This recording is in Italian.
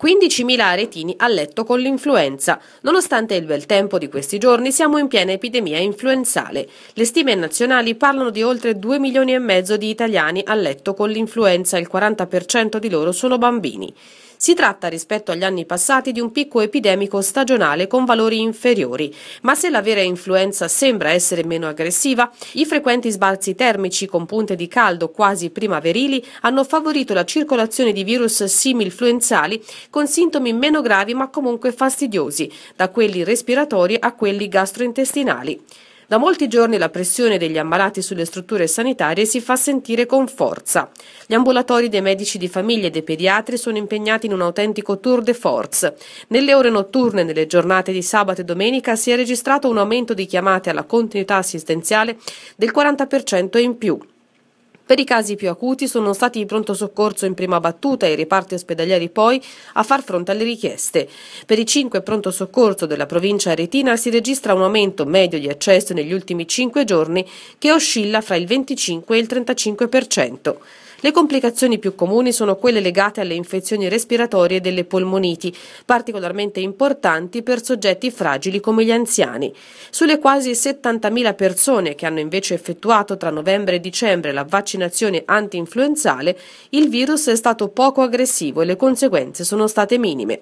15.000 aretini a letto con l'influenza. Nonostante il bel tempo di questi giorni, siamo in piena epidemia influenzale. Le stime nazionali parlano di oltre 2 milioni e mezzo di italiani a letto con l'influenza, il 40% di loro sono bambini. Si tratta rispetto agli anni passati di un picco epidemico stagionale con valori inferiori, ma se la vera influenza sembra essere meno aggressiva, i frequenti sbalzi termici con punte di caldo quasi primaverili hanno favorito la circolazione di virus similfluenzali con sintomi meno gravi ma comunque fastidiosi, da quelli respiratori a quelli gastrointestinali. Da molti giorni la pressione degli ammalati sulle strutture sanitarie si fa sentire con forza. Gli ambulatori dei medici di famiglia e dei pediatri sono impegnati in un autentico tour de force. Nelle ore notturne nelle giornate di sabato e domenica si è registrato un aumento di chiamate alla continuità assistenziale del 40% in più. Per i casi più acuti sono stati i pronto soccorso in prima battuta e i reparti ospedalieri poi a far fronte alle richieste. Per i cinque pronto soccorso della provincia aretina si registra un aumento medio di accesso negli ultimi cinque giorni che oscilla fra il 25 e il 35%. Le complicazioni più comuni sono quelle legate alle infezioni respiratorie delle polmoniti, particolarmente importanti per soggetti fragili come gli anziani. Sulle quasi 70.000 persone che hanno invece effettuato tra novembre e dicembre la vaccinazione anti-influenzale, il virus è stato poco aggressivo e le conseguenze sono state minime.